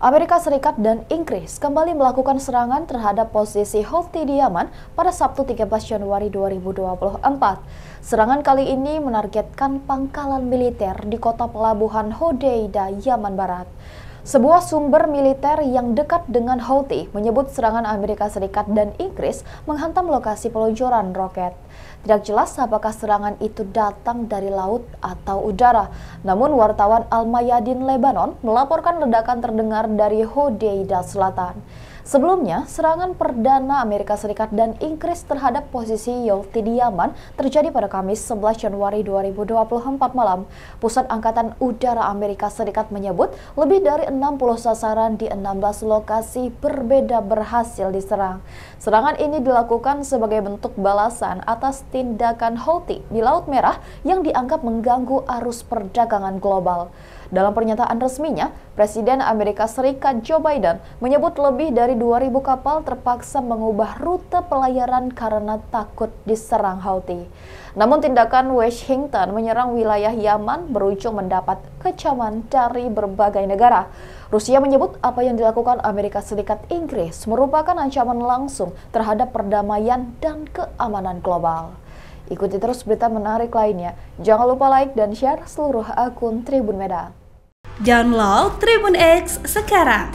Amerika Serikat dan Inggris kembali melakukan serangan terhadap posisi Houthi di Yaman pada Sabtu 13 Januari 2024. Serangan kali ini menargetkan pangkalan militer di kota pelabuhan Hodeida, Yaman Barat. Sebuah sumber militer yang dekat dengan Houthi menyebut serangan Amerika Serikat dan Inggris menghantam lokasi peluncuran roket. Tidak jelas apakah serangan itu datang dari laut atau udara. Namun wartawan Al-Mayadin Lebanon melaporkan ledakan terdengar dari Hodeida Selatan. Sebelumnya, serangan perdana Amerika Serikat dan Inggris terhadap posisi Yolti di Yaman terjadi pada Kamis 11 Januari 2024 malam. Pusat Angkatan Udara Amerika Serikat menyebut lebih dari 60 sasaran di 16 lokasi berbeda berhasil diserang. Serangan ini dilakukan sebagai bentuk balasan atas tindakan Houthi di Laut Merah yang dianggap mengganggu arus perdagangan global. Dalam pernyataan resminya, Presiden Amerika Serikat Joe Biden menyebut lebih dari 2.000 kapal terpaksa mengubah rute pelayaran karena takut diserang Houthi. Namun tindakan Washington menyerang wilayah Yaman berujung mendapat kecaman dari berbagai negara. Rusia menyebut apa yang dilakukan Amerika Serikat Inggris merupakan ancaman langsung terhadap perdamaian dan keamanan global. Ikuti terus berita menarik lainnya. Jangan lupa like dan share seluruh akun Tribun Medan. Download Tribun X sekarang